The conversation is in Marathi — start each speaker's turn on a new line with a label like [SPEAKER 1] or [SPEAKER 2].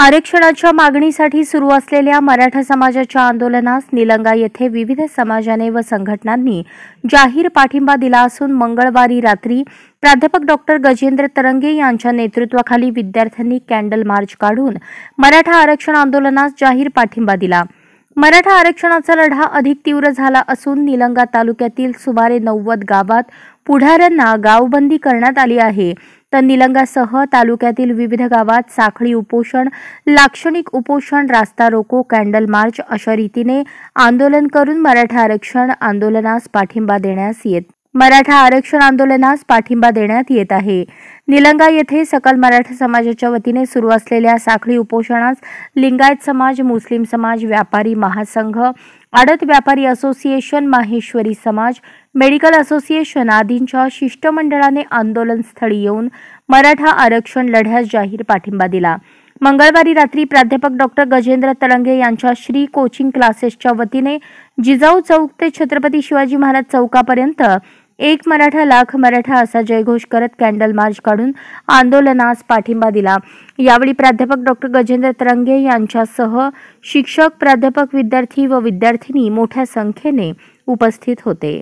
[SPEAKER 1] आरक्षणाच्या मागणीसाठी सुरू असलेल्या मराठा समाजाच्या आंदोलनास निलंगा येथे विविध समाजाने व संघटनांनी जाहीर पाठिंबा दिला असून मंगळवारी रात्री प्राध्यापक डॉक्टर गजेंद्र तरंगे यांच्या नेतृत्वाखाली विद्यार्थ्यांनी कॅन्डल मार्च काढून मराठा आरक्षण आंदोलनास जाहीर पाठिंबा दिला मराठा आरक्षणाचा लढा अधिक तीव्र झाला असून निलंगा तालुक्यातील सुमारे नव्वद गावात पुढाऱ्यांना गावबंदी करण्यात आली आहे तर निलंगासह तालुक्यातील विविध गावात साखळी उपोषण लाक्षणिक उपोषण रास्ता रोको कॅन्डल मार्च अशा रीतीने आंदोलन करून मराठा आरक्षण आंदोलनास पाठिंबा देण्यास येत मराठा आरक्षण आंदोलनास पाठिंबा देण्यात येत आहे निलंगा येथे सकल मराठा समाजाच्या वतीने सुरू असलेल्या साखळी उपोषणास लिंगायत समाज मुस्लिम समाज व्यापारी महासंघ आडत व्यापारी असोसिएशन माहेश्वरी समाज मेडिकल असोसिएशन आदींच्या शिष्टमंडळाने आंदोलनस्थळी येऊन मराठा आरक्षण लढ्यास जाहीर पाठिंबा दिला मंगळवारी रात्री प्राध्यापक डॉक्टर गजेंद्र तळंगे यांच्या श्री कोचिंग क्लासेसच्या वतीने जिजाऊ चौक ते छत्रपती शिवाजी महाराज चौकापर्यंत एक मराठा लाख मराठा असा जयघोष करत कॅन्डल मार्च काढून आंदोलनास पाठिंबा दिला यावेळी प्राध्यापक डॉक्टर गजेंद्र तरंगे यांच्यासह शिक्षक प्राध्यापक विद्यार्थी व विद्यार्थिनी मोठ्या
[SPEAKER 2] संख्येने उपस्थित होते